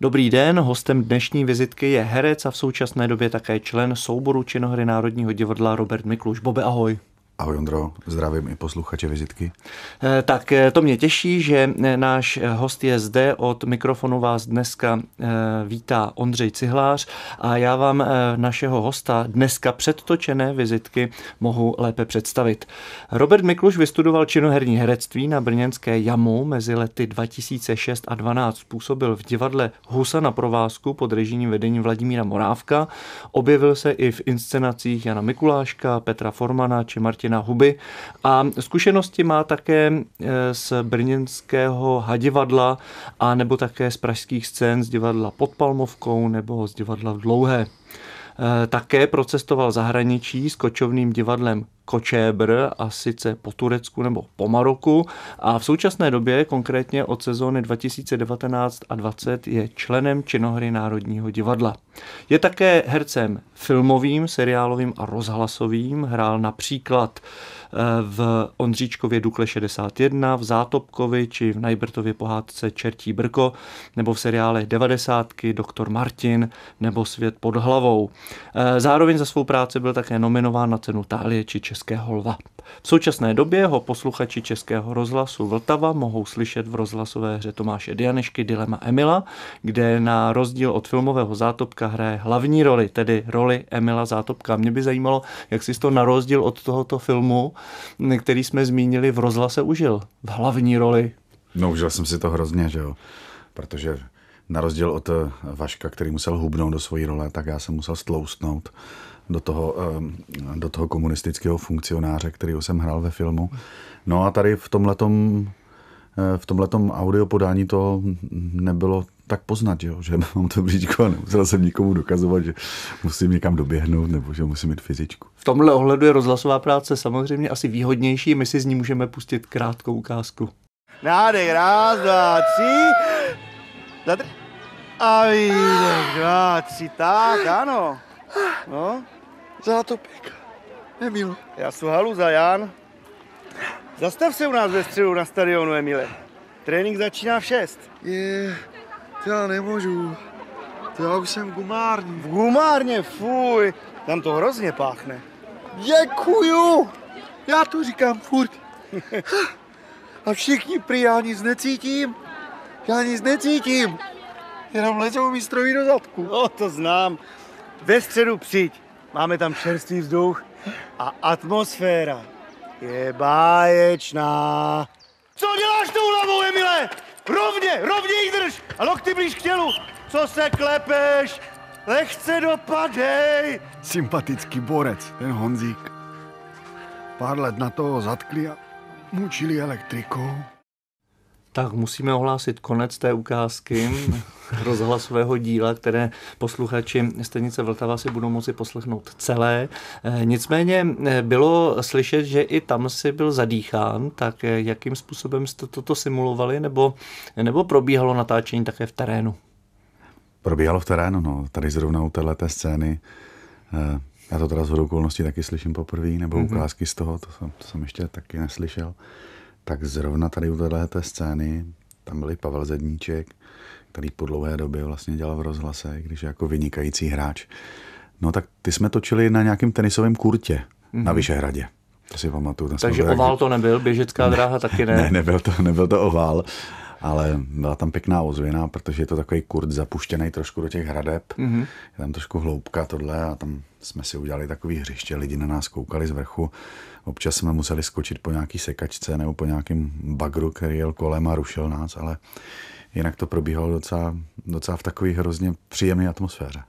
Dobrý den, hostem dnešní vizitky je herec a v současné době také člen souboru činohry Národního divadla Robert Mikluš. Bobe, ahoj. Ahoj Ondro, zdravím i posluchače vizitky. Eh, tak eh, to mě těší, že eh, náš host je zde. Od mikrofonu vás dneska vítá Ondřej Cihlář a já vám našeho hosta dneska předtočené vizitky mohu lépe představit. Robert Mikluš vystudoval činoherní herectví na brněnské Jamu mezi lety 2006 a 12. Působil v divadle Husa na provázku pod režijním vedením Vladimíra Morávka. Objevil se i v inscenacích Jana Mikuláška, Petra Formana či Martina na Huby a zkušenosti má také e, z brněnského hadivadla a nebo také z pražských scén z divadla pod Palmovkou nebo z divadla v Dlouhé. Eh, také procestoval zahraničí s kočovným divadlem Kočébr a sice po Turecku nebo po Maroku a v současné době, konkrétně od sezóny 2019 a 20 je členem činohry Národního divadla. Je také hercem filmovým, seriálovým a rozhlasovým, hrál například uh, Eh, v Ondříčkově Dukle 61, v Zátopkovi či v Najbrtově pohádce Čertí Brko, nebo v seriálech 90. Doktor Martin nebo Svět pod hlavou. Eh, zároveň za svou práci byl také nominován na cenu Tálie či Českého lva. V současné době ho posluchači Českého rozhlasu Vltava mohou slyšet v rozhlasové hře Tomáše Dianešky Dilema Emila, kde na rozdíl od filmového zátopka hraje hlavní roli, tedy roli Emila Zátopka. Mě by zajímalo, jak jsi to na rozdíl od tohoto filmu který jsme zmínili, v rozhlase užil. V hlavní roli. No užil jsem si to hrozně, že jo. Protože na rozdíl od eh, Vaška, který musel hubnout do svojí role, tak já jsem musel stloustnout do toho, eh, do toho komunistického funkcionáře, kterého jsem hrál ve filmu. No a tady v tomhletom eh, v tomhletom audio podání to nebylo tak poznat, jo, že mám to bříčko a nemusel jsem nikomu dokazovat, že musím někam doběhnout nebo že musím mít fyzičku. V tomhle ohledu je rozhlasová práce samozřejmě asi výhodnější, my si z ní můžeme pustit krátkou ukázku. Nádej, raz, dva, tři, za tři. A výdech, dva, tři, tak, ano. No. Zátopek. Emil. Já jsem Haluza, Jan. Zastav se u nás ve středu na stadionu, Emile. Trénink začíná v šest. Je... Já nemůžu. Já už jsem v gumárně. V gumárně, fuj. Tam to hrozně páchne. Děkuju. Já to říkám furt. A všichni prý, já nic necítím. Já nic necítím. Jenom lezou mi do zadku. No, to znám. Ve středu přijď. Máme tam čerstvý vzduch a atmosféra je báječná. Co děláš tou hlavou, Emile? Rovně, rovně jí drž! A lokty blíž k tělu! Co se klepeš? Lehce dopadej! Sympatický borec, ten Honzík. Pár let na to zatkli a mučili elektrikou. Tak musíme ohlásit konec té ukázky rozhlasového díla, které posluchači Stenice Vltava si budou moci poslechnout celé. Eh, nicméně eh, bylo slyšet, že i tam si byl zadýchán, tak eh, jakým způsobem jste toto simulovali, nebo, nebo probíhalo natáčení také v terénu? Probíhalo v terénu, no. Tady zrovna u této scény já to teda z okolností taky slyším poprvé, nebo mm-hmm. ukázky z toho, to jsem, to jsem ještě taky neslyšel tak zrovna tady u této scény, tam byl Pavel Zedníček, který po dlouhé době vlastně dělal v rozhlase, když je jako vynikající hráč. No tak ty jsme točili na nějakém tenisovém kurtě mm-hmm. na mhm. Vyšehradě. To si pamatuju. Takže oval jak... to nebyl, běžecká ne, dráha taky ne. Ne, nebyl to, nebyl to oval ale byla tam pěkná ozvěna, protože je to takový kurd zapuštěný trošku do těch hradeb, mm-hmm. je tam trošku hloubka tohle a tam jsme si udělali takový hřiště, lidi na nás koukali z vrchu, občas jsme museli skočit po nějaký sekačce nebo po nějakém bagru, který jel kolem a rušil nás, ale jinak to probíhalo docela, docela v takové hrozně příjemné atmosféře.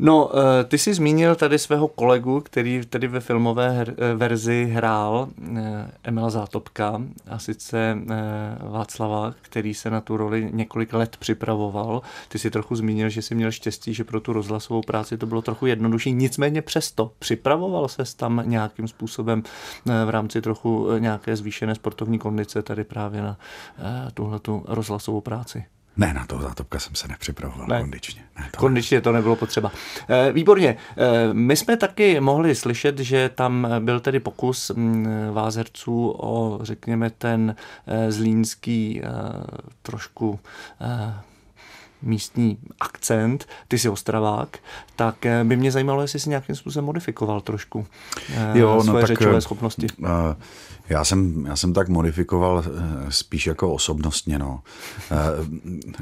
No, eh, ty jsi zmínil tady svého kolegu, který tady ve filmové her, eh, verzi hrál eh, Emila Zátopka, a sice Václava, který se na tu roli několik let připravoval. Ty si trochu zmínil, že jsi měl štěstí, že pro tu rozhlasovou práci to bylo trochu jednodušší, nicméně přesto připravoval se tam nějakým způsobem v rámci trochu nějaké zvýšené sportovní kondice tady právě na tuhle rozhlasovou práci. Ne, na toho zátopka jsem se nepřipravoval ne. kondičně. Ne, to kondičně ne. to nebylo potřeba. Eh, výborně. Eh, my jsme taky mohli slyšet, že tam byl tedy pokus mm, vázerců o, řekněme, ten eh, zlínský trošku místní akcent, ty jsi ostravák, tak eh, by mě zajímalo, jestli jsi nějakým způsobem modifikoval trošku eh, jo, no svoje no tak, řečové eh, schopnosti. Já jsem, já jsem tak modifikoval spíš jako osobnostně. No.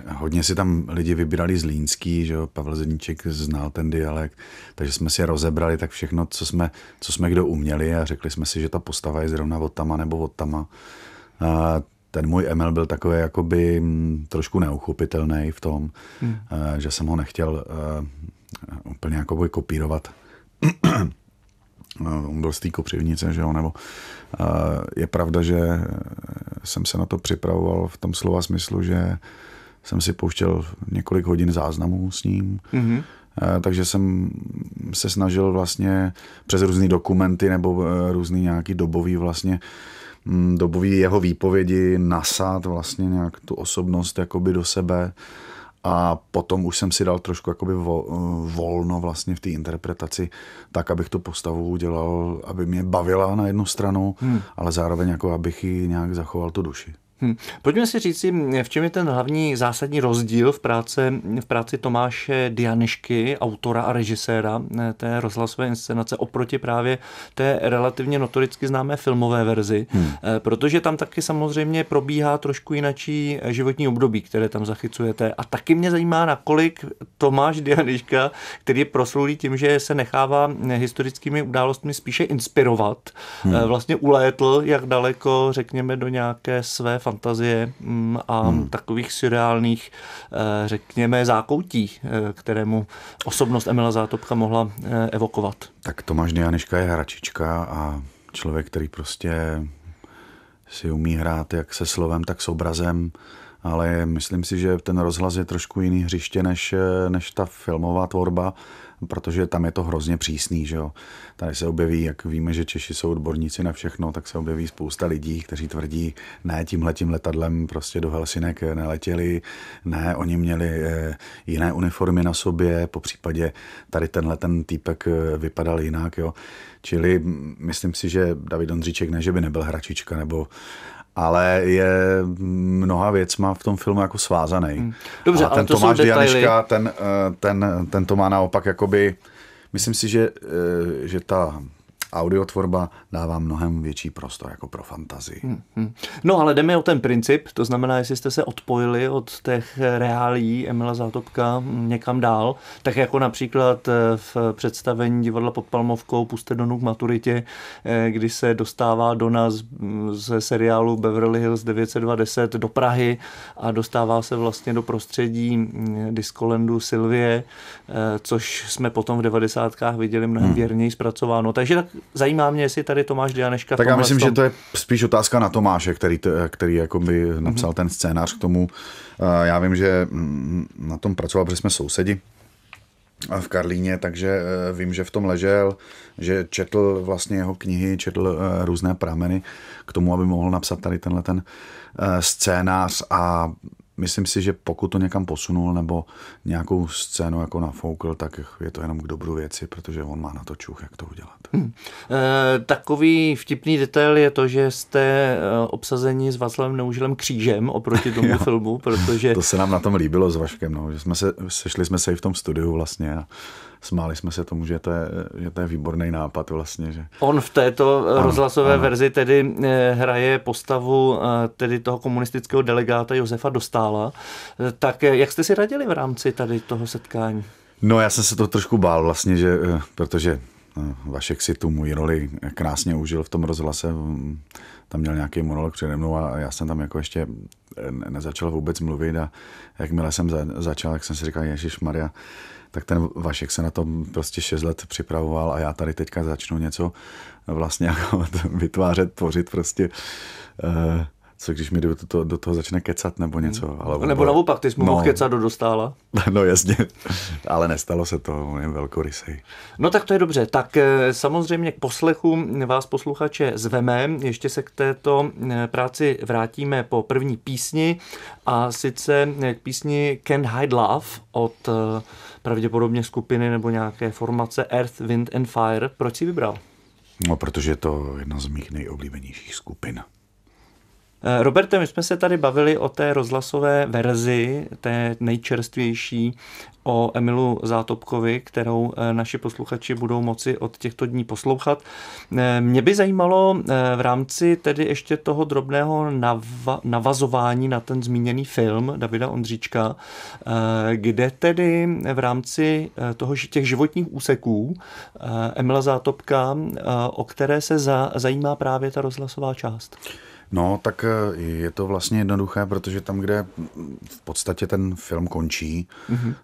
Hodně si tam lidi vybírali z Línský, že jo, Pavel Zeníček znal ten dialekt, takže jsme si rozebrali tak všechno, co jsme, co jsme kdo uměli a řekli jsme si, že ta postava je zrovna od tama nebo od tama ten můj Emil byl takový jakoby mm, trošku neuchopitelný v tom, hmm. Eh, že jsem ho nechtěl uh, úplně jakoby kopírovat. Eh, on byl z té kopřivnice, že jo, nebo uh, je pravda, že jsem se na to připravoval v tom slova smyslu, že jsem si pouštěl několik hodin záznamů s ním, hmm Uh, takže jsem se snažil vlastně přes různé dokumenty nebo uh, různý nějaký dobový vlastně Mm, dobový jeho výpovědi, nasát vlastně nějak tu osobnost jakoby do sebe a potom už jsem si dal trošku jakoby vo, volno vlastně v té interpretaci, tak, abych tu postavu udělal, aby mě bavila na jednu stranu, hmm. ale zároveň jako abych ji nějak zachoval tu duši. Hmm. Pojďme si říci, v čem je ten hlavní zásadní rozdíl v, práci, v práci Tomáše Dianešky, autora a režiséra eh, té rozhlasové inscenace, oproti právě té relativně notoricky známé filmové verzi, hmm. protože tam taky samozřejmě probíhá trošku jinačí eh, životní období, které tam zachycujete. A taky mě zajímá, nakolik Tomáš Dianeška, který je proslulý tím, že se nechává historickými událostmi spíše inspirovat, hmm. vlastně ulétl, jak daleko, řekněme, do nějaké své fantazie mm, a hmm. takových surreálních, eh, řekněme, zákoutí, eh, kterému osobnost Emila Zátopka mohla eh, evokovat. Tak Tomáš Dianeška je hračička a člověk, který prostě si umí hrát jak se slovem, tak s obrazem ale myslím si, že ten rozhlas je trošku jiný hřiště než, eh, než ta filmová tvorba, protože tam je to hrozně přísný. Že jo? Tady se objeví, jak víme, že Češi jsou odborníci na všechno, tak se objeví spousta lidí, kteří tvrdí, ne, tímhletím letadlem prostě do Helsinek eh, neletěli, ne, oni měli eh, jiné uniformy na sobě, po případě tady tenhle ten týpek vypadal jinak. Jo? Čili mm, myslím si, že David Ondříček ne, že by nebyl hračička nebo ale je mnoha věcma v tom filmu jako svázaný. Hmm. Dobře, a ten ale to Tomáš Dianiška, ten, eh, ten, ten to má naopak jakoby, myslím si, že, eh, že ta audiotvorba dává mnohem větší prostor jako pro fantazii. Hmm, hmm. No ale jdeme o ten princip, to znamená, jestli jste se odpojili od těch reálí Emila Zátopka někam dál, tak jako například eh, v představení divadla pod Palmovkou Puste donu k maturitě, eh, kdy se dostává do nás mm, ze seriálu Beverly Hills 920 do Prahy a dostává se vlastně do prostředí mm, diskolendu Silvie, eh, což jsme potom v devadesátkách viděli mnohem hmm. věrněji zpracováno. Takže tak zajímá mě, jestli tady Tomáš Dianeška... Tak já myslím, tom... že to je spíš otázka na Tomáše, který, který jako by napsal mm-hmm. ten scénář k tomu. Eh, já vím, že mm, mm, na tom pracoval, protože jsme sousedi eh, v Karlíně, takže eh, vím, že v tom ležel, že četl vlastně jeho knihy, četl různé prameny k tomu, aby mohl napsat tady tenhle ten scénář a myslím si, že pokud to někam posunul nebo nějakou scénu jako nafoukl, tak je to jenom k dobru věci, protože on má na to čuch, jak to udělat. Hmm. E, takový vtipný detail je to, že jste eh, obsazeni s Václavem Neužilem křížem oproti tomu jo, filmu, protože... To se nám na tom líbilo s Vaškem, no, že jsme se, sešli jsme se i v tom studiu vlastně a smáli jsme se tomu, že to je, že to je výborný nápad vlastně. Že... On v této eh, ano, rozhlasové ano. verzi tedy eh, hraje postavu eh, tedy toho komunistického delegáta Josefa Dostála. Tak jak jste si radili v rámci tady toho setkání? No já jsem se to trošku bál vlastně, že, protože Vašek si tu můj roli krásně užil v tom rozhlase. Mm, tam měl nějaký monolog přede mnou a já jsem tam jako ještě nezačal vůbec mluvit a jakmile jsem začal, jak jsem si říkal, Ježíš Maria, tak ten Vašek se na tom prostě 6 let připravoval a já tady teďka začnu něco vlastně jako vytvářet, tvořit prostě eh, co když mi do, toho, do toho začne kecat nebo něco. Hmm. Ale nebo naopak, ty jsi mu no, kecat do dostála. No jasně, ale nestalo se to, on je velkorysej. No tak to je dobře. Tak eh, samozřejmě k poslechu vás posluchače zveme. Ještě se k této eh, práci vrátíme po první písni a sice k písni Can't Hide Love od pravděpodobně skupiny nebo nějaké formace Earth, Wind and Fire. Proč jsi vybral? No, protože je to jedna z mých nejoblíbenějších skupin. Eh, Roberte, my jsme se tady bavili o té rozhlasové verzi, té nejčerstvější o Emilu Zátopkovi, kterou eh, naši posluchači budou moci od těchto dní poslouchat. Eh, mě by zajímalo v rámci tedy ještě toho drobného nav- navazování na ten zmíněný film Davida Ondříčka, kde tedy v rámci toho, těch životních úseků Emila Zátopka, o které se za- zajímá právě ta rozhlasová část. No, tak eh, je to vlastně jednoduché, protože tam, kde v podstatě ten film končí, mm-hmm.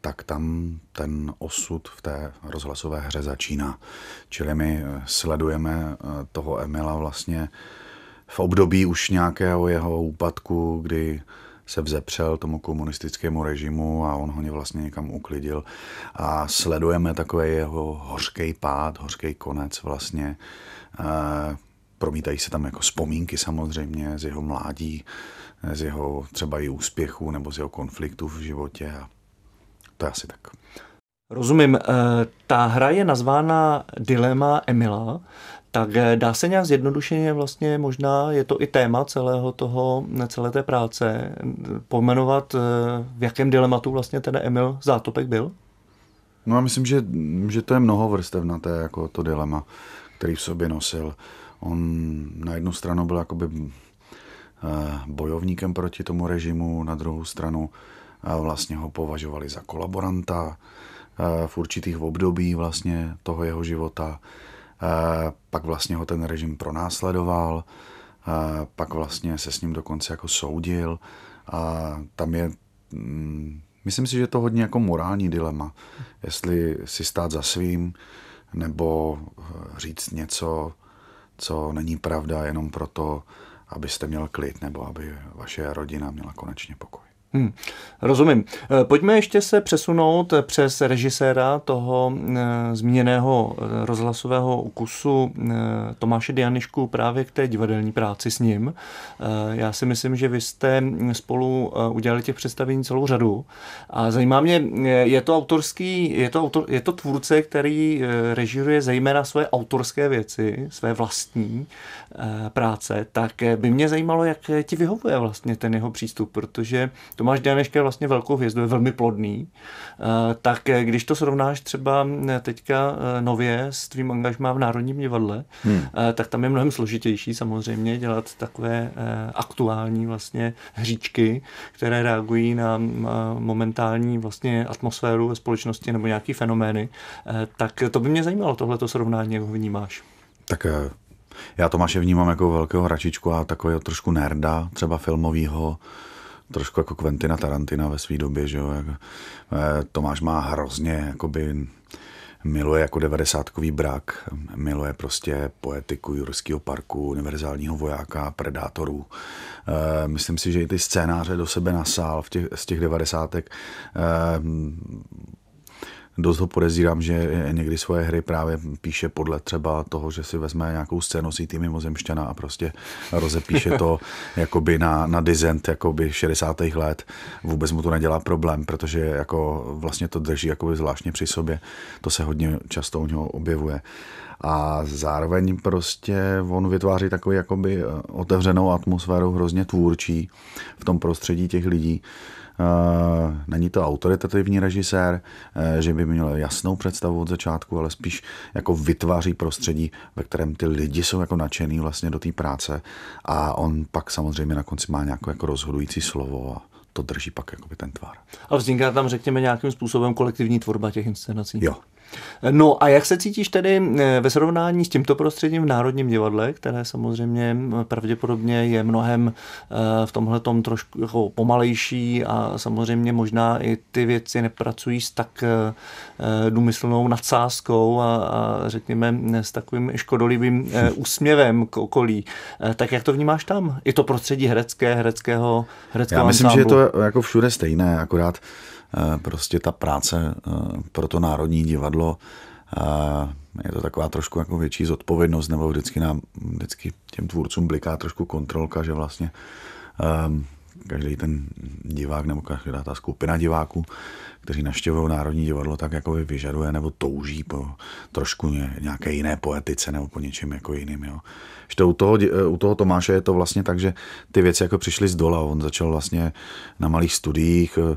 tak tam ten osud v té rozhlasové hře začíná. Čili my eh, sledujeme toho Emila vlastně v období už nějakého jeho úpadku, kdy se vzepřel tomu komunistickému režimu a on ho vlastně někam uklidil. A sledujeme takový jeho hořký pád, hořký konec vlastně promítají se tam jako vzpomínky samozřejmě z jeho mládí, z jeho třeba i úspěchu nebo z jeho konfliktu v životě a to je asi tak. Rozumím. Eh, ta hra je nazvána Dilema Emila, tak eh, dá se nějak zjednodušeně vlastně možná, je to i téma celého toho, celé té práce, eh, pomenovat, v jakém dilematu vlastně ten Emil Zátopek byl? No já myslím, že, že to je mnoho vrstev na té, jako to dilema, který v sobě nosil. Uh, On na jednu stranu byl jakoby eh, bojovníkem proti tomu režimu, na druhou stranu eh, vlastně ho považovali za kolaboranta eh, v určitých období vlastně toho jeho života. Pak vlastně ho ten režim pronásledoval, pak vlastně se s ním dokonce jako soudil a tam je, mm, myslím si, že to hodně jako morální dilema, jestli si stát za svým, nebo říct něco, co není pravda jenom proto, abyste měl klid nebo aby vaše rodina měla konečně pokoj. Hmm, rozumím. Eh, pojďme ještě se přesunout přes režiséra toho eh, zmíněného eh, rozhlasového kusu Tomáše Dianišku právě k té divadelní práci s ním. Já si myslím, že vy jste hm, spolu udělali těch představení celou řadu a zajímá mě, je to autorský, je to, autor, je to tvůrce, který režíruje zejména své autorské věci, své vlastní práce, tak by mě zajímalo, jak ti vyhovuje vlastně ten jeho přístup, protože to Tomáš Janeška je vlastně velkou hvězdu, je velmi plodný. Eh, tak eh, když to srovnáš třeba mm, teďka eh, nově s tvým angažmá v Národním divadle, hmm. tak tam je mnohem složitější samozřejmě dělat takové aktuální vlastně hříčky, které reagují na momentální vlastně atmosféru ve společnosti nebo nějaký fenomény. Tak to by mě zajímalo, tohleto srovnání, jak ho vnímáš. Tak já Tomáše vnímám jako velkého hračičku a takového trošku nerda, třeba filmového trošku jako Quentina Tarantina ve své době, že jo. Eh, Tomáš má hrozně, jakoby, miluje jako devadesátkový brak, miluje prostě poetiku Jurského parku, univerzálního vojáka, predátorů. E, myslím si, že i ty scénáře do sebe nasál v těch, z těch devadesátek. E, dost ho podezírám, že někdy svoje hry právě píše podle třeba toho, že si vezme nějakou scénu s tým mimozemštěna a prostě rozepíše to jakoby na, na dizent jakoby 60. let. Vůbec mu to nedělá problém, protože jako vlastně to drží jakoby zvláštně při sobě. To se hodně často u něho objevuje a zároveň prostě on vytváří takový jakoby eh, otevřenou atmosféru hrozně tvůrčí v tom prostředí těch lidí Eh, není to autoritativní režisér, eh, že by měl jasnou představu od začátku, ale spíš jako vytváří prostředí, ve kterém ty lidi jsou jako nadšený vlastně do té práce a on pak samozřejmě na konci má nějakou jako rozhodující slovo a to drží pak jakoby ten tvar. A vzniká tam, řekněme, nějakým způsobem kolektivní tvorba těch inscenací? Jo, No a jak se cítíš tedy eh, ve srovnání s tímto prostředím v Národním divadle, které samozřejmě pravděpodobně je mnohem eh, v tomhle tom trošku jako pomalejší a samozřejmě možná i ty věci nepracují s tak eh, důmyslnou nadsázkou a, a řekněme s takovým škodolivým hm. úsměvem k okolí. Tak jak to vnímáš tam? I to prostředí herecké, hereckého, hereckého Já myslím, ansámblu. že je to jako všude stejné, akorát Eh, prostě ta práce eh, pro to Národní divadlo eh, je to taková trošku jako větší zodpovědnost, nebo vždycky, nám, vždycky těm tvůrcům bliká trošku kontrolka, že vlastně každý ten divák nebo každá ta skupina diváků kteří navštěvují Národní divadlo, tak jako vyžaduje nebo touží po trošku nějaké jiné poetice nebo po něčem jako jiným. Jo. u, toho, eh, u toho Tomáše je to vlastně tak, že ty věci jako přišly z dola. On začal vlastně na malých studiích, eh,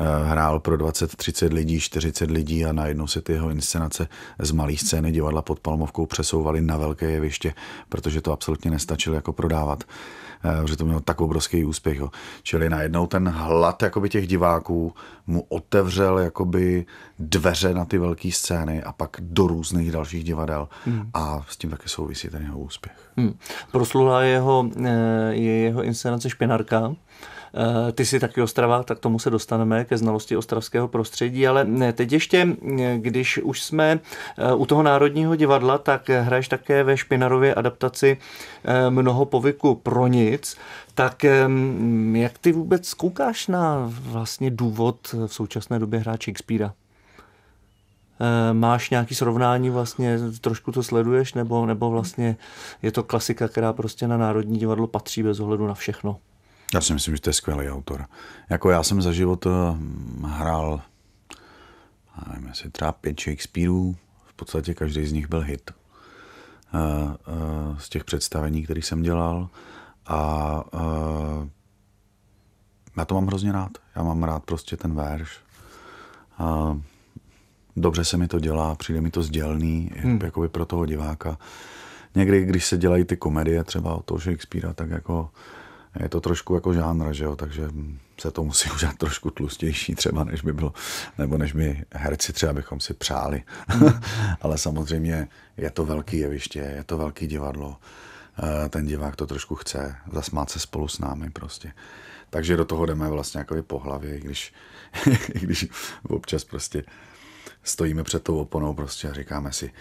eh, hrál pro 20-30 lidí, 40 lidí a najednou se ty jeho inscenace z malé scény divadla pod Palmovkou přesouvaly na velké jeviště, protože to absolutně nestačilo jako prodávat že to mělo tak obrovský úspěch. Jo. Čili najednou ten hlad jakoby těch diváků mu otevřel otevřel jakoby dveře na ty velké scény a pak do různých dalších divadel Hmm. a s tím také souvisí ten jeho úspěch. Hmm. Proslula jeho, eh, je jeho inscenace Špinarka, Eh, ty jsi taky Ostrava, tak tomu se dostaneme ke znalosti ostravského prostředí, ale eh, teď ještě, eh, když už jsme u toho Národního divadla, tak hraješ také ve Špinarově adaptaci Mnoho povyku pro nic, tak jak ty vůbec koukáš na vlastně důvod v současné době hrát Shakespearea? Máš nějaký srovnání vlastně, trošku to sleduješ, nebo, nebo vlastně je to klasika, která prostě na Národní divadlo patří bez ohledu na všechno? Já si myslím, že to je skvělý autor. Jako já jsem za život eh, hrál, nevím, jestli třeba pět Shakespeareů, v podstatě každý z nich byl hit eh, eh, z těch představení, které jsem dělal. A já to mám hrozně rád. Já mám rád prostě ten verš. dobře se mi to dělá, přijde mi to sdělný, hmm. jakoby pro toho diváka. Někdy, když se dělají ty komedie třeba o toho Shakespearea, tak jako je to trošku jako žánr, že jo, takže se to musí udělat trošku tlustější třeba, než by bylo, nebo než by herci třeba bychom si přáli. Hmm. Ale samozřejmě je to velký jeviště, je to velký divadlo. Eh, ten divák to trošku chce zasmát se spolu s námi prostě. Takže do toho jdeme vlastně jako po hlavě, i když, i když občas prostě stojíme před tou oponou prostě a říkáme si,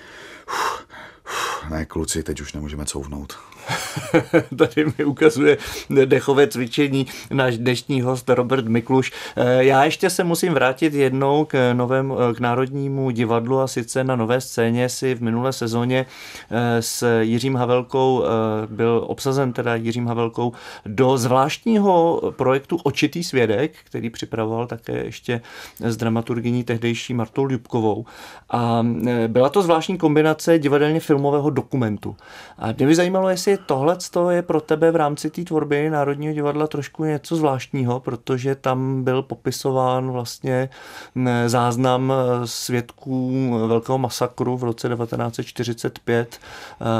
uf, uf, ne kluci, teď už nemůžeme couvnout. Tady mi ukazuje dechové cvičení náš dnešní host Robert Mikluš. Eh, já ještě se musím vrátit jednou k, novém, eh, k Národnímu divadlu a sice na nové scéně si v minulé sezóně eh, s Jiřím Havelkou byl obsazen teda Jiřím Havelkou do zvláštního projektu Očitý svědek, který připravoval také ještě s dramaturgyní tehdejší Martou Ljubkovou. A byla to zvláštní kombinace divadelně filmového dokumentu. A mě by zajímalo, jestli tohle je pro tebe v rámci té tvorby Národního divadla trošku něco zvláštního, protože tam byl popisován vlastně mm, záznam eh, svědků velkého masakru v roce 1945.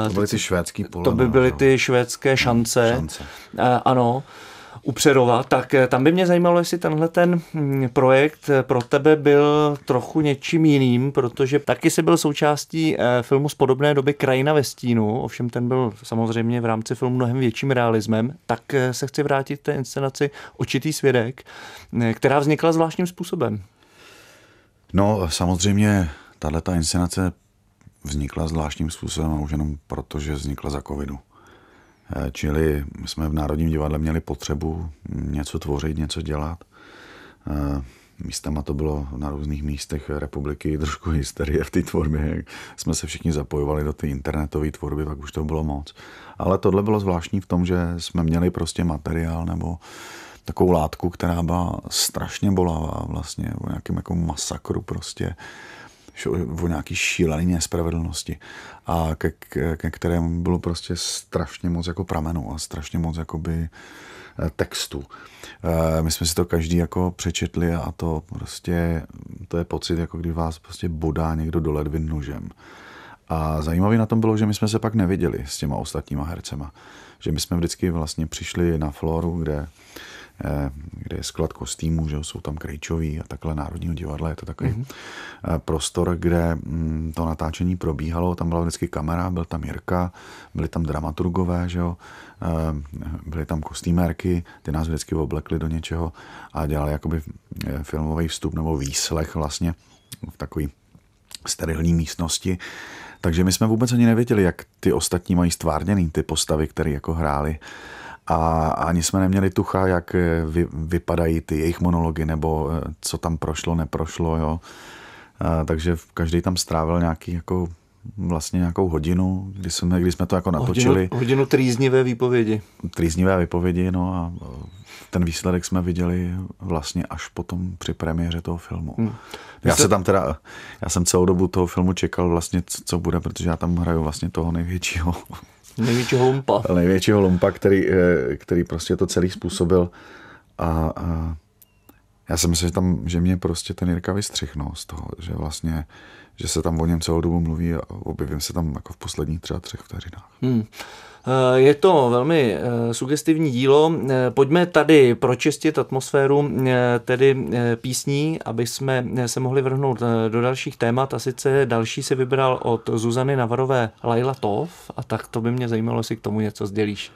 Eh, to byly ty švédské polena, To by byly no. ty švédské šance. Mm, šance. Eh, ano u Přerova, tak eh, tam by mě zajímalo, jestli tenhle ten hm, projekt eh, pro tebe byl trochu něčím jiným, protože taky jsi byl součástí eh, filmu z podobné doby Krajina ve stínu, ovšem ten byl samozřejmě v rámci filmu mnohem větším realismem, tak se chci vrátit té inscenaci Očitý svědek, která vznikla zvláštním způsobem. No, samozřejmě tahle ta inscenace vznikla zvláštním způsobem a už jenom proto, že vznikla za covidu. Eh, čili jsme v Národním divadle měli potřebu něco tvořit, něco dělat. Eh, místama to bylo na různých místech republiky trošku hysterie v té tvorbě. jsme se všichni zapojovali do té internetové tvorby, pak už to bylo moc. Ale tohle bylo zvláštní v tom, že jsme měli prostě materiál nebo takovou látku, která byla strašně bolavá vlastně, o nějakém jako masakru prostě o nějaký šílený nespravedlnosti a ke, ke, ke kterému bylo prostě strašně moc jako pramenů a strašně moc jakoby eh, textu. Eh, my jsme si to každý jako přečetli a to prostě, to je pocit, jako když vás prostě bodá někdo do ledvin nožem. A zajímavé na tom bylo, že my jsme se pak neviděli s těma ostatníma hercema. Že my jsme vždycky vlastně přišli na floru, kde, eh, kde je sklad kostýmů, že jsou tam krejčový a takhle Národního divadla. Je to takový mm-hmm. prostor, kde mm, to natáčení probíhalo. Tam byla vždycky kamera, byl tam Jirka, byli tam dramaturgové, že jo? Eh, byly tam kostýmérky, ty nás vždycky oblekli do něčeho a dělali jakoby filmový vstup nebo výslech vlastně v takový sterilní místnosti takže my jsme vůbec ani nevěděli, jak ty ostatní mají stvárněný ty postavy, které jako hráli. A ani jsme neměli tucha, jak eh, vy, vypadají ty jejich monology, nebo eh, co tam prošlo, neprošlo, jo. A, takže každý tam strávil nějaký jako vlastně nějakou hodinu, kdy jsme, kdy jsme to jako natočili. Hodinu, hodinu trýznivé výpovědi. Trýznivé výpovědi, no a ten výsledek jsme viděli vlastně až potom při premiéře toho filmu. Hmm. Já se tam teda, já jsem celou dobu toho filmu čekal vlastně, co, co bude, protože já tam hraju vlastně toho největšího Největšího lumpa. Největšího lumpa, který, eh, který prostě to celý způsobil. A, a já jsem myslel, že, tam, že mě prostě ten Jirka vystřihnul z toho, že vlastně, že se tam o něm celou dobu mluví a objevím se tam jako v posledních třeba třech vteřinách. Hmm. Eh, je to velmi eh, sugestivní dílo. Eh, pojďme tady pročistit atmosféru tedy písní, aby jsme se mohli vrhnout do dalších témat. A sice další si vybral od Zuzany Navarové Laila Tov a tak to by mě zajímalo, jestli k tomu něco sdělíš.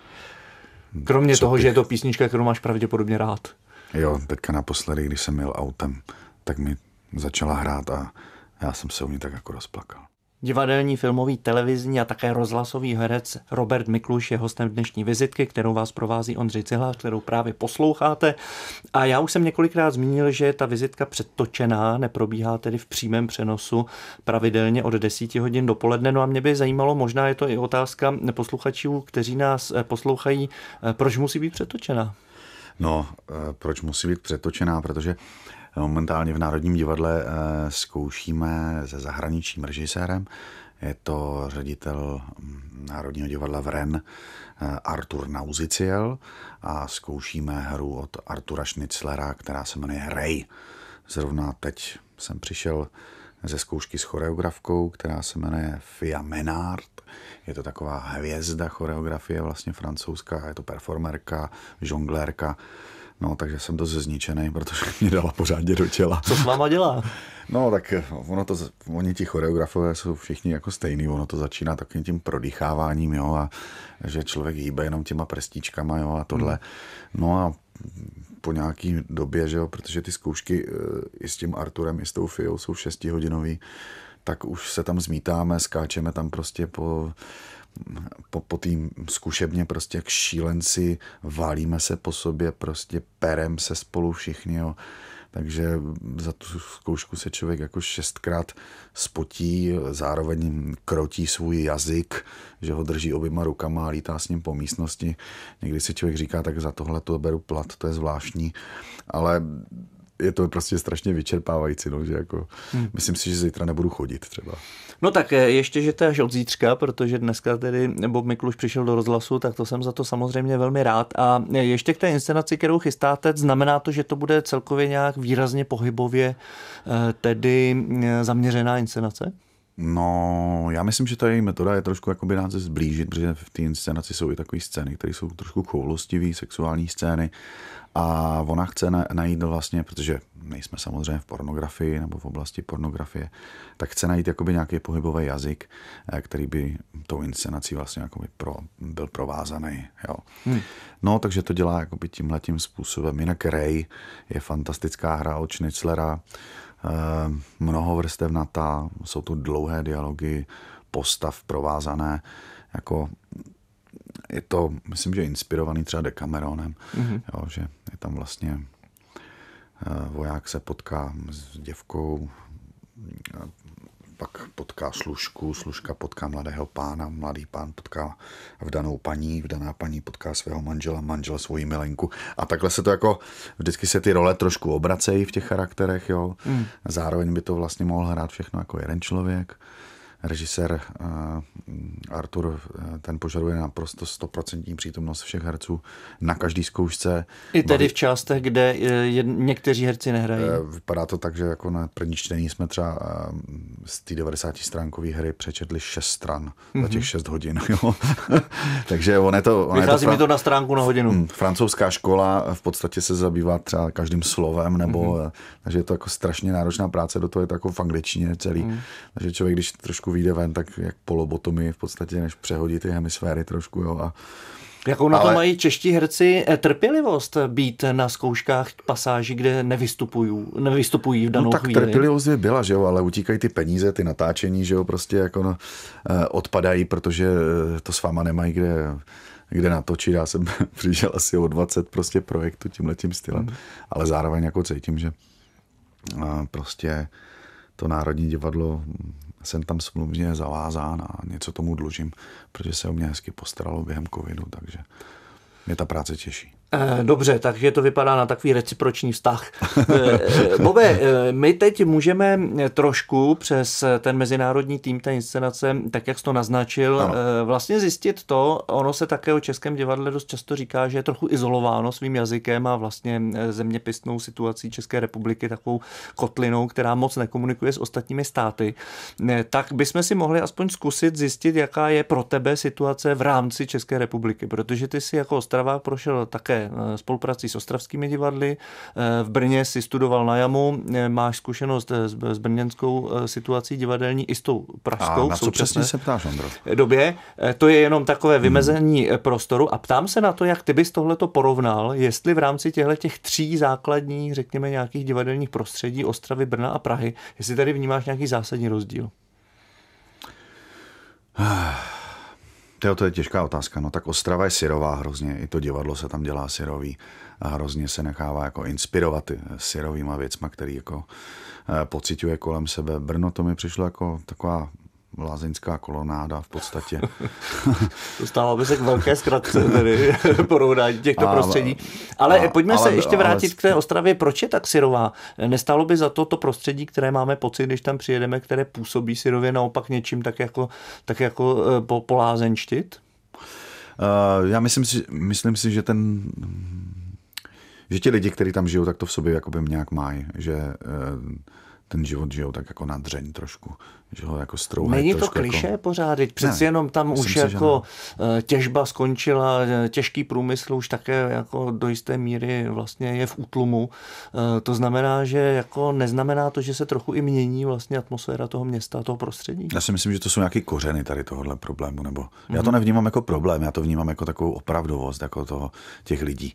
Kromě Co toho, ty? že je to písnička, kterou máš pravděpodobně rád. Jo, teďka naposledy, když jsem jel autem, tak mi začala hrát a já jsem se u ní tak jako rozplakal. Divadelní, filmový, televizní a také rozhlasový herec Robert Mikluš je hostem dnešní vizitky, kterou vás provází Ondřej Cihlář, kterou právě posloucháte. A já už jsem několikrát zmínil, že je ta vizitka předtočená, neprobíhá tedy v přímém přenosu pravidelně od 10 hodin dopoledne. No a mě by zajímalo, možná je to i otázka posluchačů, kteří nás eh, poslouchají, eh, proč musí být přetočená? No, eh, proč musí být přetočená? Protože uh, Momentálně v Národním divadle eh, zkoušíme se zahraničním režisérem. Je to ředitel mm, Národního divadla v Ren eh, Artur Nauziciel a zkoušíme hru od Artura Schnitzlera, která se jmenuje Ray. Zrovna teď jsem přišel ze zkoušky s choreografkou, která se jmenuje Fia Menard. Je to taková hvězda choreografie vlastně francouzská, je to performerka, žonglérka, No, takže jsem dost zničený, protože mě dala pořádně do těla. Co s váma dělá? No, tak eh, ono to, oni ti choreografové jsou všichni jako stejný, ono to začíná takovým tím prodýcháváním, jo, a že člověk hýbe jenom těma prstičkama, jo, a tohle. Hmm. No a po nějaký době, že jo, protože ty zkoušky eh, i s tím Arturem, i s tou Fiou jsou šestihodinový, tak už se tam zmítáme, skáčeme tam prostě po po, po tým zkušebně prostě jak šílenci, valíme se po sobě, prostě perem se spolu všichni, jo. Takže za tu zkoušku se člověk jako šestkrát spotí, zároveň krotí svůj jazyk, že ho drží oběma rukama a lítá s ním po místnosti. Někdy si člověk říká, tak za tohle to beru plat, to je zvláštní. Ale je to prostě strašně vyčerpávající, no, že jako, hmm. myslím si, že zítra nebudu chodit třeba. No tak eh, ještě, že to je až od zítřka, protože dneska tedy Bob Mikluš přišel do rozhlasu, tak to jsem za to samozřejmě velmi rád. A eh, ještě k té inscenaci, kterou chystáte, znamená to, že to bude celkově nějak výrazně pohybově eh, tedy zaměřená inscenace? No, já myslím, že ta její metoda je trošku jakoby nás zblížit, protože v té inscenaci jsou i takové scény, které jsou trošku choulostivé, sexuální scény a ona chce najít no vlastně, protože nejsme samozřejmě v pornografii nebo v oblasti pornografie, tak chce najít jakoby nějaký pohybový jazyk, eh, který by tou inscenací vlastně jakoby pro, byl provázaný. Jo. Hmm. No, takže to dělá jakoby tímhletím způsobem. Jinak Ray je fantastická hra od Schnitzlera, eh, mnoho ta, jsou tu dlouhé dialogy, postav provázané, jako je to, myslím, že inspirovaný třeba Decameronem, mm-hmm. jo, že je tam vlastně eh, voják se potká s děvkou, eh, pak potká služku, služka potká mladého pána, mladý pán potká vdanou paní, vdaná paní potká svého manžela, manžel svoji milenku. A takhle se to jako, vždycky se ty role trošku obracejí v těch charakterech, jo. Mm. Zároveň by to vlastně mohl hrát všechno jako jeden člověk režisér eh, Artur, eh, ten požaduje naprosto stoprocentní přítomnost všech herců na každý zkoušce. I tedy v částech, kde eh, jed, někteří herci nehrají. Vypadá to tak, že jako na první čtení jsme třeba z té 90 stránkové hry přečetli 6 stran mm-hmm. za mhm. těch 6 hodin. Jo. Takže on je to... On Vychází je to, mi to na stránku na hodinu. Mm, francouzská škola v podstatě se zabývá třeba každým slovem, nebo mm-hmm. takže je to jako strašně náročná práce, do toho je to jako v angličtině celý. Mm. Takže člověk, když trošku vyjde ven, tak jak polobotomy v podstatě, než přehodí ty hemisféry trošku. Jo, a, Jakou na ale... to mají čeští herci eh, trpělivost být na zkouškách pasáži, kde nevystupují, nevystupují v no danou no, tak chvíli? trpělivost je byla, že jo, ale utíkají ty peníze, ty natáčení, že jo, prostě jako no, odpadají, protože eh, to s váma nemají kde kde natočit. Já jsem přišel asi o 20 prostě projektů tímhletím stylem, mm. ale zároveň jako cítím, že prostě to Národní divadlo jsem tam smluvně zavázán a něco tomu dlužím, protože se o mě hezky postaralo během covidu, takže mě ta práce těší. Eh, dobře, takže to vypadá na takový reciproční vztah. Eh, eh, Bobe, my teď můžeme trošku přes ten mezinárodní tým ta inscenace, tak jak jsi to naznačil, ano. vlastně zjistit to, ono se také o Českém divadle dost často říká, že je trochu izolováno svým jazykem a vlastně zeměpisnou situací České republiky, takovou kotlinou, která moc nekomunikuje s ostatními státy. Tak bychom si mohli aspoň zkusit zjistit, jaká je pro tebe situace v rámci České republiky, protože ty si jako Ostrava prošel také Eh, spolupráci s ostravskými divadly. Eh, v Brně si studoval na JAMu, eh, máš zkušenost s, brněnskou situací divadelní i s tou pražskou. A na co přesně se ptáš, Ondro? Době. To je jenom takové hmm. vymezení hmm. prostoru a ptám se na to, jak ty bys tohleto porovnal, jestli v rámci těchto těch tří základních, řekněme, nějakých divadelních prostředí Ostravy, Brna a Prahy, jestli tady vnímáš nějaký zásadní rozdíl. to je těžká otázka. No tak Ostrava je syrová hrozně, i to divadlo se tam dělá syrový a hrozně se nechává jako inspirovat eh, syrovýma věcma, který jako eh, pociťuje kolem sebe. Brno to mi přišlo jako taková lázeňská kolonáda v podstatě. Dostáváme se k velké zkratce tedy porovnání těchto a, prostředí. Ale a, pojďme ale, se ještě vrátit ale... k té Ostravě. Proč je tak syrová? Nestalo by za to to prostředí, které máme pocit, když tam přijedeme, které působí syrově naopak něčím tak jako, tak jako eh, po, po lázeňštit? Eh, já myslím si, myslím si, že ten že ti lidi, kteří tam žijou, tak to v sobě jakoby nějak mají, že eh, ten život žijou tak jako na dřeň trošku, že ho jako strouhají Není to kliše jako... pořád, přeci ne, jenom tam už jako eh, těžba skončila, eh, těžký průmysl už také jako do jisté míry vlastně je v útlumu. Eh, to znamená, že jako neznamená to, že se trochu i mění vlastně atmosféra toho města, toho prostředí. Já si myslím, že to jsou nějaké kořeny tady tohohle problému, nebo mm-hmm. já to mhm. nevnímám jako problém, já to vnímám jako takovou opravdovost jako toho, těch lidí,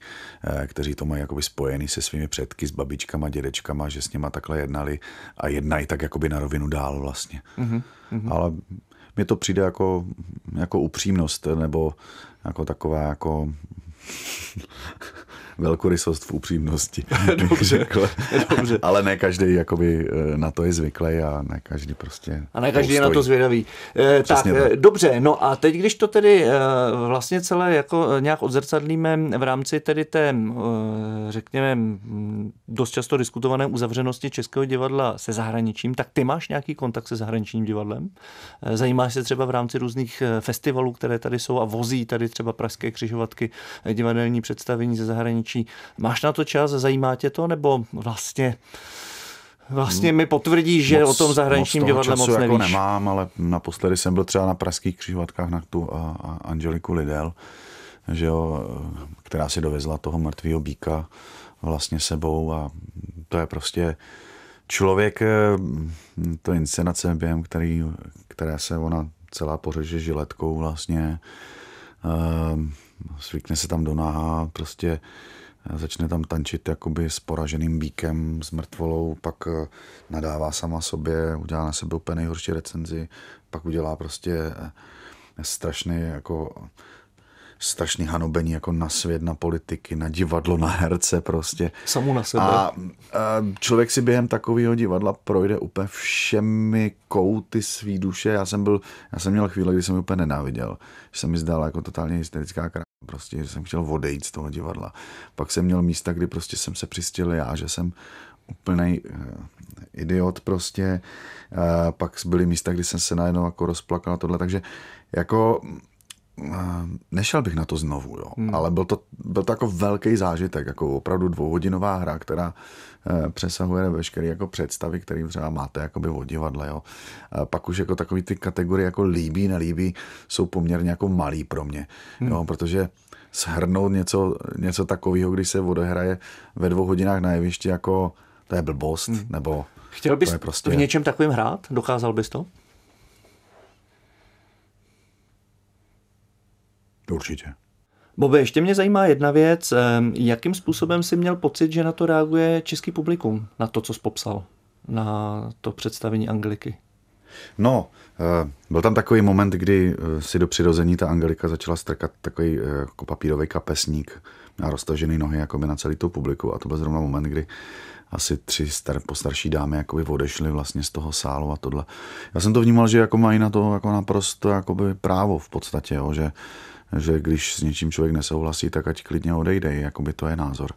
kteří to mají jakoby spojený se svými předky, s babičkama, dědečkama, že s nima takhle jednali a jednají tak jakoby na rovinu dál vlastně. Mm-hmm. Ale mně to přijde jako, jako upřímnost nebo jako taková jako velkorysost v upřímnosti. dobře, dobře. Ale ne každý jakoby eh, na to je zvyklý a ne každý prostě A ne každý je na to zvědavý. E, tak, eh, tak, dobře, no a teď, když to tedy e, vlastně celé jako nějak odzrcadlíme v rámci tedy té, e, řekněme, dost často diskutované uzavřenosti Českého divadla se zahraničím, tak ty máš nějaký kontakt se zahraničním divadlem? E, zajímáš se třeba v rámci různých festivalů, které tady jsou a vozí tady třeba Pražské křižovatky divadelní představení ze zahraničí zahraničí. Máš na to čas, zajímá tě to, nebo vlastně Vlastně hmm. mi potvrdí, že moc, o tom zahraničním moc divadle jako moc nevíš. Jako nemám, ale naposledy jsem byl třeba na pražských křižovatkách na tu a, a Angeliku Lidel, že jo, která si dovezla toho mrtvého bíka vlastně sebou a to je prostě člověk, eh, to inscenace, během který, které se ona celá pořeže žiletkou vlastně, eh, svíkne se tam do náha, prostě začne tam tančit jakoby s poraženým bíkem, s mrtvolou, pak eh, nadává sama sobě, udělá na sebe úplně nejhorší recenzi, pak udělá prostě eh, strašný jako strašný hanobení jako na svět, na politiky, na divadlo, na herce prostě. Samu na sebe. A, eh, člověk si během takového divadla projde úplně všemi kouty svý duše. Já jsem byl, já jsem měl chvíle, kdy jsem ji úplně nenáviděl. Že se mi zdala jako totálně hysterická krá Prostě, že jsem chtěl odejít z toho divadla. Pak jsem měl místa, kdy prostě jsem se přistěl já, že jsem úplný eh, idiot prostě. Eh, pak byly místa, kdy jsem se najednou jako rozplakal tohle, takže jako Eh, nešel bych na to znovu, jo. Hmm. ale byl to, byl to jako velký zážitek, jako opravdu dvouhodinová hra, která eh, přesahuje veškeré jako představy, které třeba máte jakoby o divadle. Jo. A eh, pak už jako takové ty kategorie jako líbí, nelíbí jsou poměrně jako malý pro mě, hmm. jo, protože shrnout něco, něco takového, když se odehraje ve dvou hodinách na jevišti, jako to je blbost, hmm. nebo Chtěl bys prostě... v něčem takovým hrát? Dokázal bys to? Určitě. Bobe, ještě mě zajímá jedna věc. Jakým způsobem si měl pocit, že na to reaguje český publikum, na to, co jsi popsal, na to představení Angliky? No, eh, byl tam takový moment, kdy eh, si do přirození ta Angelika začala strkat takový eh, jako papírový kapesník a roztažený nohy jakoby na celý tu publiku a to byl zrovna moment, kdy asi tři star, postarší dámy jakoby odešly vlastně z toho sálu a tohle. Já jsem to vnímal, že jako mají na to jako naprosto jakoby právo v podstatě, jo, že že když s něčím člověk nesouhlasí, tak ať klidně odejde, jakoby to je názor.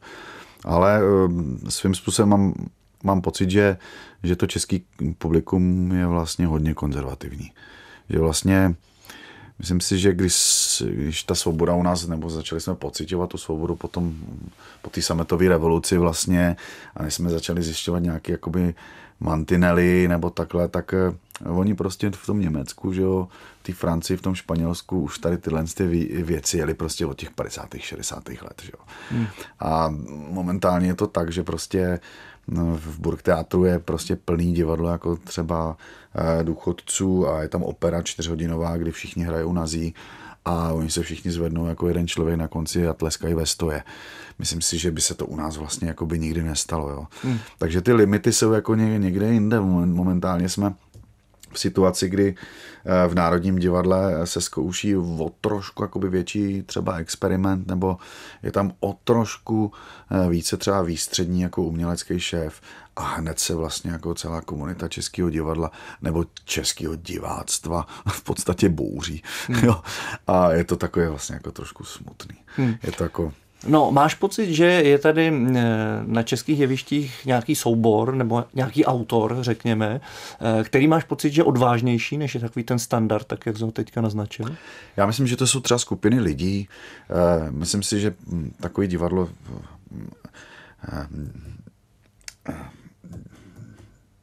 Ale ehm, svým způsobem mám, mám pocit, že, že to český publikum je vlastně hodně konzervativní. Že vlastně myslím si, že když, když ta svoboda u nás, nebo začali jsme pocitovat tu svobodu potom po té sametové revoluci vlastně, a než jsme začali zjišťovat nějaké jakoby mantinely nebo takhle, tak eh, oni prostě v tom Německu, že jo, té Francii, v tom Španělsku už tady tyhle ty věci jeli prostě od těch 50. 60. let. Že jo? Hmm. A momentálně je to tak, že prostě no, v Burgteatru je prostě plný divadlo jako třeba eh, důchodců a je tam opera čtyřhodinová, kdy všichni hrajou nazí a oni se všichni zvednou jako jeden člověk na konci a tleskají ve stoje. Myslím si, že by se to u nás vlastně jako by nikdy nestalo. Jo. Hmm. Takže ty limity jsou jako někde jinde. Momentálně jsme v situaci, kdy eh, v Národním divadle se zkouší o trošku jakoby větší třeba experiment, nebo je tam o trošku eh, více třeba výstřední jako umělecký šéf a hned se vlastně jako celá komunita českého divadla nebo českého diváctva v podstatě bouří. Hmm. Jo? A je to takové vlastně jako trošku smutný. Hmm. Je to jako No, máš pocit, že je tady e, na českých jevištích nějaký soubor nebo nějaký autor, řekněme, e, který máš pocit, že je odvážnější, než je takový ten standard, tak jak jsem ho teďka naznačil? Já myslím, že to jsou třeba skupiny lidí. E, myslím si, že takový divadlo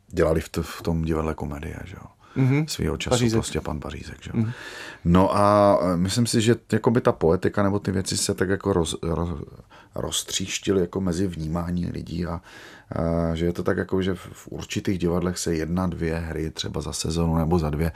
dělali v, to, v tom divadle komedie, že jo mm-hmm. svého času Pařízek. prostě pan Pařízek. Že? Mm-hmm. No a e, myslím si, že jako by ta poetika nebo ty věci se tak jako roz, roz, roztříštil jako mezi vnímání lidí a, a že je to tak jako, že v určitých divadlech se jedna, dvě hry třeba za sezonu nebo za dvě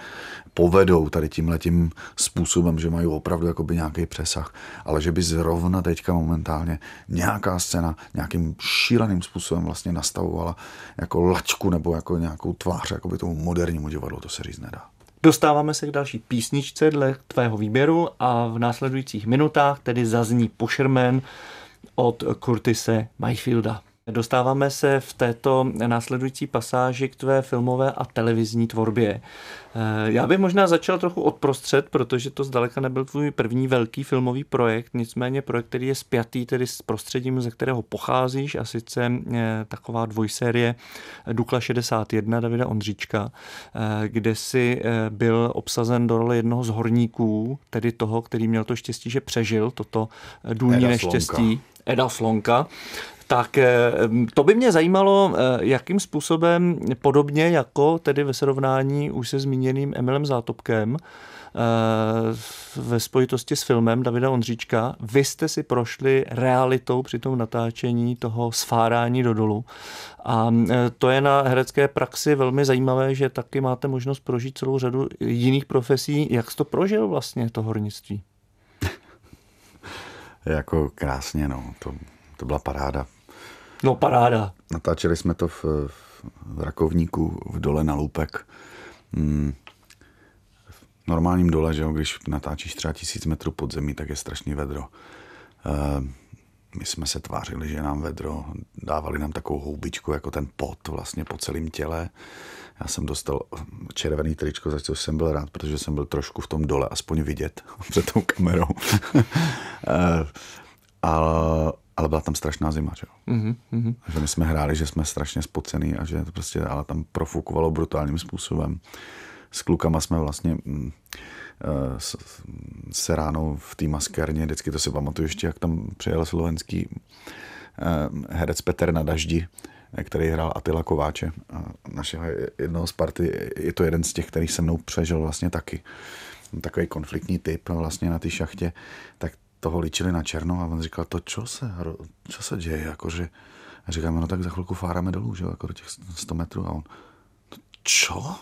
povedou tady tím způsobem, že mají opravdu jakoby nějaký přesah, ale že by zrovna teďka momentálně nějaká scéna nějakým šíleným způsobem vlastně nastavovala jako laťku nebo jako nějakou tvář jakoby tomu modernímu divadlu, to se říct nedá. Dostáváme se k další písničce dle tvého výběru a v následujících minutách tedy zazní pošermen od Curtise Mayfielda. Dostáváme se v této následující pasáži k tvé filmové a televizní tvorbě. Eh, já bych možná začal trochu odprostřed, protože to zdaleka nebyl tvůj první velký filmový projekt, nicméně projekt, který je spjatý tedy s prostředím, ze kterého pocházíš, a sice eh, taková dvojsérie Dukla 61 Davida Ondříčka, eh, kde si byl obsazen do role jednoho z horníků, tedy toho, který měl to štěstí, že přežil toto důlní neštěstí. Slonka Eda Slonka, tak eh, to by mě zajímalo, eh, jakým způsobem, podobně jako tedy ve srovnání už se zmíněným Emilem Zátopkem, eh, ve spojitosti s filmem Davida Ondříčka, vy jste si prošli realitou při tom natáčení toho sfárání do dolu. A to je na herecké praxi velmi zajímavé, že taky máte možnost prožít celou řadu jiných profesí. Jak jste to prožil vlastně to hornictví? jako krásně, no. To, to byla paráda. No paráda. Natáčeli jsme to v, v Rakovníku, v dole na Lůpek. Hmm. V normálním dole, že jo, když natáčíš třeba tisíc metrů pod zemí, tak je strašně vedro. E, my jsme se tvářili, že nám vedro, dávali nám takovou houbičku, jako ten pot vlastně po celém těle. Já jsem dostal červený tričko, za což jsem byl rád, protože jsem byl trošku v tom dole, aspoň vidět před tou kamerou. Eh, ale, ale byla tam strašná zima, že jo. Mm-hmm. Že my jsme hráli, že jsme strašně spocený a že to prostě, ale tam profukovalo brutálním způsobem. S klukama jsme vlastně mm, eh, se ráno v té maskerně, vždycky to si pamatuju ještě, jak tam přijel slovenský eh, herec Petr na daždi který hrál Atila Kováče, našeho jednoho z party. Je to jeden z těch, který se mnou přežil vlastně taky. Takový konfliktní typ vlastně na té šachtě. Tak toho líčili na černo a on říkal, to čo se, čo se děje, jakože a říkáme, no tak za chvilku fáráme dolů, že jako do těch 100 metrů a on, no čo?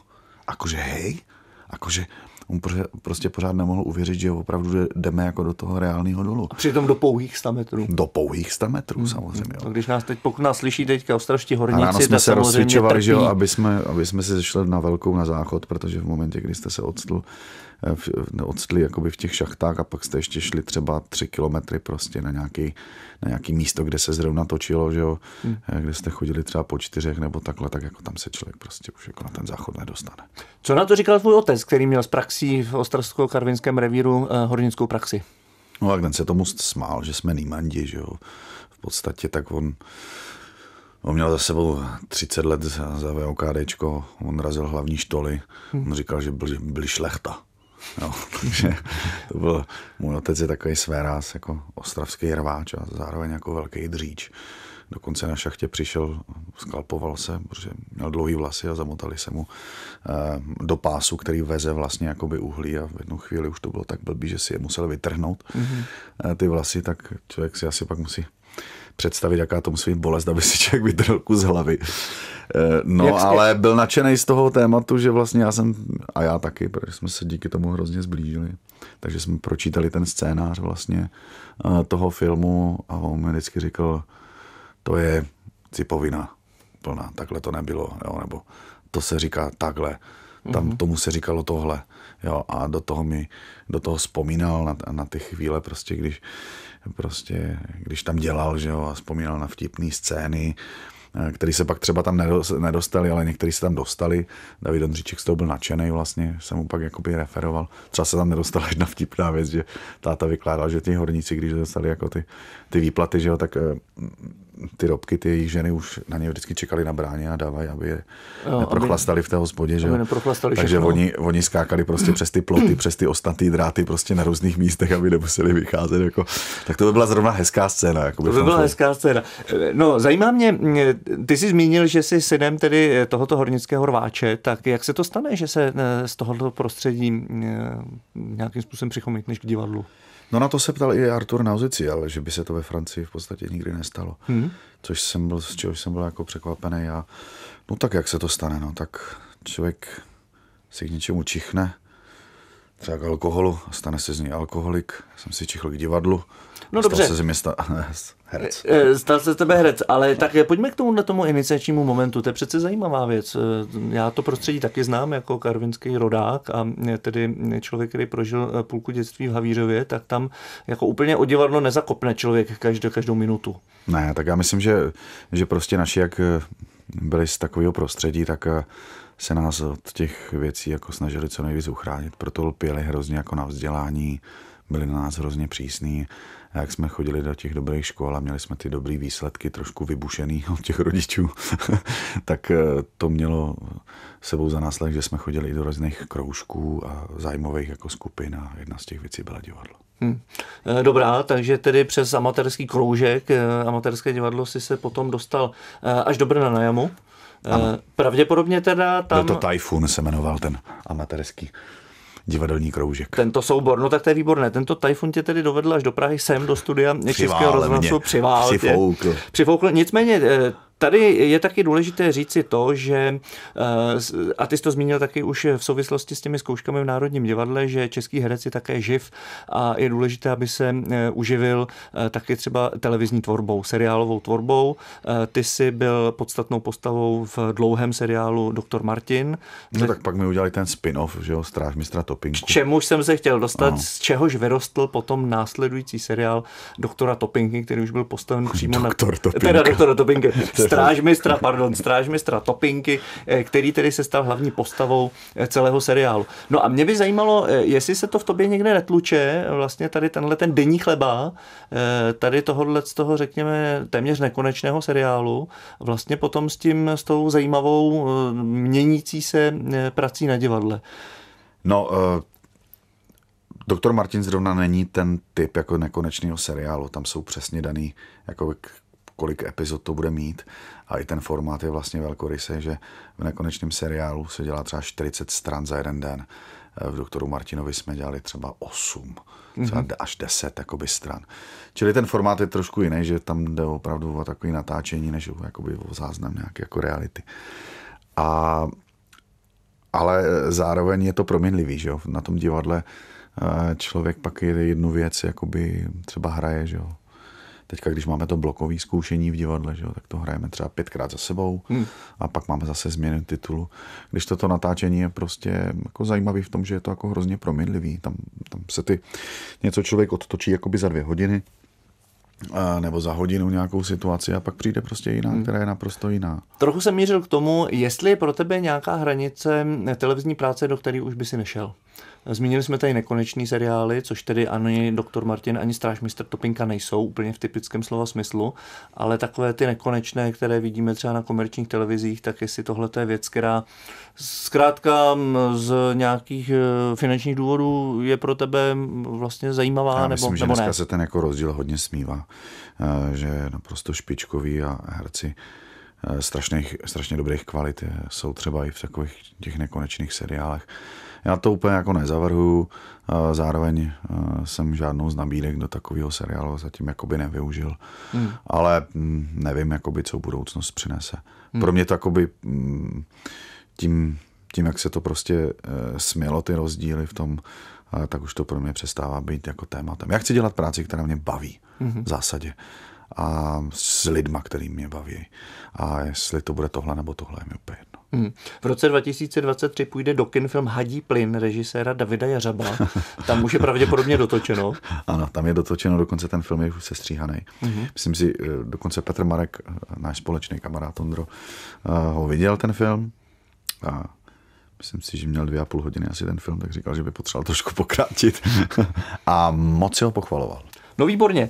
Akože hej? Akože, on prostě pořád nemohl uvěřit, že opravdu jdeme jako do toho reálného dolu. A přitom do pouhých 100 metrů. Do pouhých 100 metrů, hmm. samozřejmě. Jo. A když nás teď, pokud nás slyší teďka ostravští horníci, a ráno jsme se rozsvičovali, že jo, aby jsme, aby jsme si zešli na velkou na záchod, protože v momentě, kdy jste se odstl, Eh, v, eh, odstli jakoby v těch šachtách a pak jste ještě šli třeba tři kilometry prostě na nějaký, na nějaký místo, kde se zrovna točilo, že jo, hmm. Eh, kde jste chodili třeba po čtyřech nebo takhle, tak jako tam se člověk prostě už jako na ten záchod nedostane. Co na to říkal tvůj otec, který měl z praxí v Ostravsko-Karvinském revíru eh, hornickou praxi? No a ten se tomu smál, že jsme nýmandi, že jo. V podstatě tak on, on měl za sebou 30 let za, za VOKDčko, on razil hlavní štoly, hmm. on říkal, že byl, že byl šlechta. Jo, no, takže to byl, můj otec je takový svéráz, jako ostravský rváč a zároveň jako velký dříč. Dokonce na šachtě přišel, skalpoval se, protože měl dlouhý vlasy a zamotali se mu eh, do pásu, který veze vlastně jakoby uhlí a v jednu chvíli už to bylo tak blbý, že si je musel vytrhnout mm-hmm. ty vlasy, tak člověk si asi pak musí představit, jaká to musí být bolest, aby si člověk vydrhl kus hlavy. Eh, no, Jak ale byl nadšený z toho tématu, že vlastně já jsem, a já taky, protože jsme se díky tomu hrozně zblížili. Takže jsme pročítali ten scénář vlastně eh, toho filmu a on mi vždycky říkal, to je cipovina plná, takhle to nebylo, jo, nebo to se říká takhle, tam mm-hmm. tomu se říkalo tohle. Jo, a do toho mi, do toho vzpomínal na, na ty chvíle prostě, když, prostě, když tam dělal, že jo, a vzpomínal na vtipné scény, eh, který se pak třeba tam nedostali, ale někteří se tam dostali. David Ondříček z toho byl nadšený vlastně, jsem mu pak jakoby referoval. Třeba se tam nedostala jedna vtipná věc, že táta vykládal, že ty horníci, když dostali jako ty, ty výplaty, že jo, tak eh, ty robky, ty jejich ženy už na ně vždycky čekali na bráně a dávají, aby je jo, neprochlastali aby, v té hospodě. Že? Takže oni, oni skákali prostě přes ty ploty, přes ty ostatní dráty prostě na různých místech, aby nemuseli vycházet. Jako. Tak to by byla zrovna hezká scéna. Jako by to by byla hezká scéna. No, zajímá mě, ty jsi zmínil, že jsi synem tedy tohoto hornického rváče, tak jak se to stane, že se eh, z tohoto prostředí eh, nějakým způsobem přichomitneš k divadlu? No na to se ptal i Artur ale že by se to ve Francii v podstatě nikdy nestalo. Hmm. Což jsem byl, z čehož jsem byl jako překvapený a no tak jak se to stane, no tak člověk si k něčemu čichne, třeba k alkoholu a stane se z něj alkoholik. Já jsem si čichl k divadlu. No dobře. se z města herec. Eh, eh, stal se z tebe herec, ale tak eh, pojďme k tomu na tomu iniciačnímu momentu. To je přece zajímavá věc. Já to prostředí taky znám jako karvinský rodák a tedy člověk, který prožil půlku dětství v Havířově, tak tam jako úplně o divadlo nezakopne člověk každou, každou minutu. Ne, tak já myslím, že, že prostě naši, jak byli z takového prostředí, tak se nás od těch věcí jako snažili co nejvíc uchránit. Proto lpěli hrozně jako na vzdělání, byli na nás hrozně přísní a jak jsme chodili do těch dobrých škol a měli jsme ty dobrý výsledky, trošku vybušený od těch rodičů, tak eh, to mělo sebou za následek, že jsme chodili i do různých kroužků a zájmových jako skupin a jedna z těch věcí byla divadlo. Hmm. Eh, dobrá, takže tedy přes amatérský kroužek, eh, amatérské divadlo si se potom dostal až do Brna na jamu. Ano. Pravděpodobně teda tam... Byl to Typhoon se jmenoval ten amatérský divadelní kroužek. Tento soubor, no tak to je výborné. Tento tajfun tě tedy dovedl až do Prahy sem, do studia Českého rozhlasu. Přivál tě. Přifoukl. Přifoukl. Nicméně eh, Tady je taky důležité říci to, že, eh, a ty jsi to zmínil taky už v souvislosti s těmi zkouškami v Národním divadle, že český herec je také živ a je důležité, aby se eh, uživil eh, taky třeba televizní tvorbou, seriálovou tvorbou. Ty jsi byl podstatnou postavou v dlouhém seriálu Doktor Martin. No tak pak mi udělali ten spin-off, že jo, Stráž mistra Topinku. K čemu jsem se chtěl dostat, ano. z čehož vyrostl potom následující seriál Doktora Topinky, který už byl postaven přímo Doktor na... Topinka. Teda Doktora Topinky. strážmistra, pardon, strážmistra Topinky, eh, který tedy se stal hlavní postavou eh, celého seriálu. No a mě by zajímalo, eh, jestli se to v tobě někde netluče, vlastně tady tenhle ten denní chleba, tady tohohle z toho, řekněme, téměř nekonečného seriálu, vlastně potom s tím, s tou zajímavou měnící se prací na divadle. No, uh... Doktor Martin zrovna není ten typ jako nekonečného seriálu. Tam jsou přesně daný jako kolik epizod to bude mít. A i ten formát je vlastně velkorysý, že v nekonečném seriálu se dělá třeba 40 stran za jeden den. Eh, v doktoru Martinovi jsme dělali třeba 8, mm-hmm. třeba až 10 jakoby, stran. Čili ten formát je trošku jiný, že tam jde opravdu o takové natáčení, než jakoby, o záznam nějaké jako reality. A, ale zároveň je to proměnlivý, že jo? Na tom divadle eh, člověk pak jednu věc jakoby třeba hraje, že jo? Teďka, když máme to blokové zkoušení v divadle, že jo, tak to hrajeme třeba pětkrát za sebou hmm. a pak máme zase změny titulu. Když toto natáčení je prostě jako zajímavý v tom, že je to jako hrozně proměnlivý. Tam, tam se ty něco člověk odtočí jakoby za dvě hodiny, nebo za hodinu nějakou situaci a pak přijde prostě jiná, hmm. která je naprosto jiná. Trochu jsem mířil k tomu, jestli je pro tebe nějaká hranice televizní práce, do které už by si nešel. Zmínili jsme tady nekonečný seriály, což tedy ani doktor Martin, ani Mr. Topinka nejsou úplně v typickém slova smyslu, ale takové ty nekonečné, které vidíme třeba na komerčních televizích, tak jestli tohle je věc, která zkrátka z nějakých e, finančních důvodů je pro tebe vlastně zajímavá, Já myslím, nebo, že nebo dneska ne? se ten jako rozdíl hodně smívá, e, že naprosto špičkový a herci e, strašných, strašně dobrých kvalit jsou třeba i v takových těch nekonečných seriálech. Já to úplně jako nezavrhuji, zároveň e, jsem žádnou z nabídek do takového seriálu zatím jakoby nevyužil, hmm. ale mm, nevím, jakoby, co budoucnost přinese. Hmm. Pro mě to jakoby mm, tím, tím, jak se to prostě e, smělo ty rozdíly v tom, tak už to pro mě přestává být jako tématem. Já chci dělat práci, která mě baví hmm. v zásadě a s lidma, který mě baví. A jestli to bude tohle nebo tohle, je mi úplně Hmm. V roce 2023 půjde do kin film Hadí plyn režiséra Davida Jařaba. Tam už je pravděpodobně dotočeno. ano, tam je dotočeno, dokonce ten film je už sestříhaný. Hmm. Myslím si, eh, dokonce Petr Marek, eh, náš společný kamarád Ondro, eh, ho viděl ten film a myslím si, že měl dvě a půl hodiny asi ten film, tak říkal, že by potřeboval trošku pokrátit a moc si ho pochvaloval. No výborně.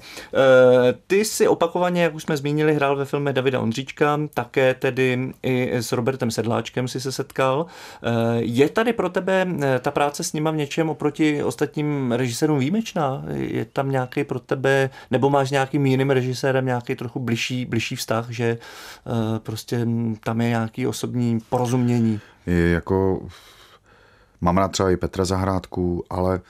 Eh, ty si opakovaně, jak už jsme zmínili, hrál ve filmech Davida Ondříčka, také tedy i s Robertem Sedláčkem si se setkal. Eh, je tady pro tebe eh, ta práce s nima v něčem oproti ostatním režisérům výjimečná? Je tam nějaký pro tebe, nebo máš nějakým jiným režisérem nějaký trochu bližší, bližší vztah, že prostě tam je nějaký osobní porozumění? Je jako... Mám rád třeba i Petra Zahrádku, ale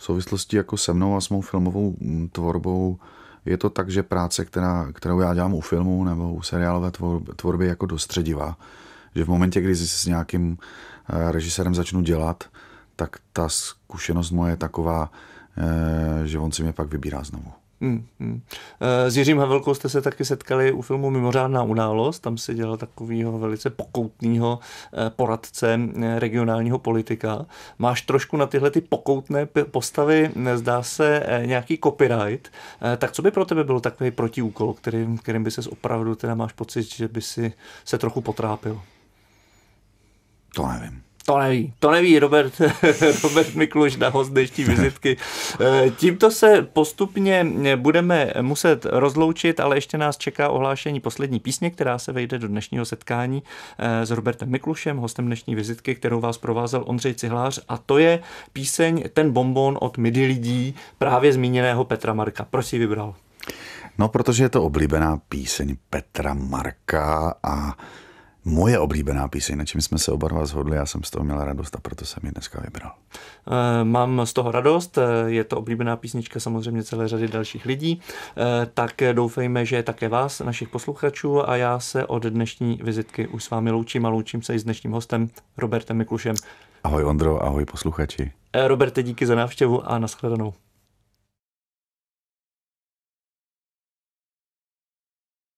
v souvislosti jako se mnou a s mou filmovou mm, tvorbou je to tak, že práce, která, kterou já dělám u filmu nebo u seriálové tvorby, jako dostředivá. Že v momentě, kdy s nějakým eh, režisérem začnu dělat, tak ta zkušenost moje je taková, eh, že on si mě pak vybírá znovu. Hmm, hmm. Eh, s Jiřím Havelkou jste se taky setkali u filmu Mimořádná událost, tam si dělal takového velice pokoutního eh, poradce eh, regionálního politika. Máš trošku na tyhle ty pokoutné postavy, zdá se, nějaký copyright, tak co by pro tebe byl takový protiúkol, kterým, kterým by ses opravdu, teda máš pocit, že by si se trochu potrápil? To nevím. To neví, to neví Robert, Robert Mikluš na host dnešní vizitky. Eh, tímto se postupně eh, budeme muset rozloučit, ale ještě nás čeká ohlášení poslední písně, která se vejde do dnešního setkání eh, s Robertem Miklušem, hostem dnešní vizitky, kterou vás provázel Ondřej Cihlář a to je píseň Ten bonbon od midi lidí právě zmíněného Petra Marka. Proč si vybral? No, protože je to oblíbená píseň Petra Marka a moje oblíbená píseň, na čem jsme se oba dva zhodli, já jsem z toho měl radost a proto jsem ji dneska vybral. Eh, mám z toho radost, eh, je to oblíbená písnička samozřejmě celé řady dalších lidí, eh, tak doufejme, že je také vás, našich posluchačů a já se od dnešní vizitky už s vámi loučím a loučím se i s dnešním hostem Robertem Miklušem. Ahoj Ondro, ahoj posluchači. Roberte, díky za návštěvu a nashledanou.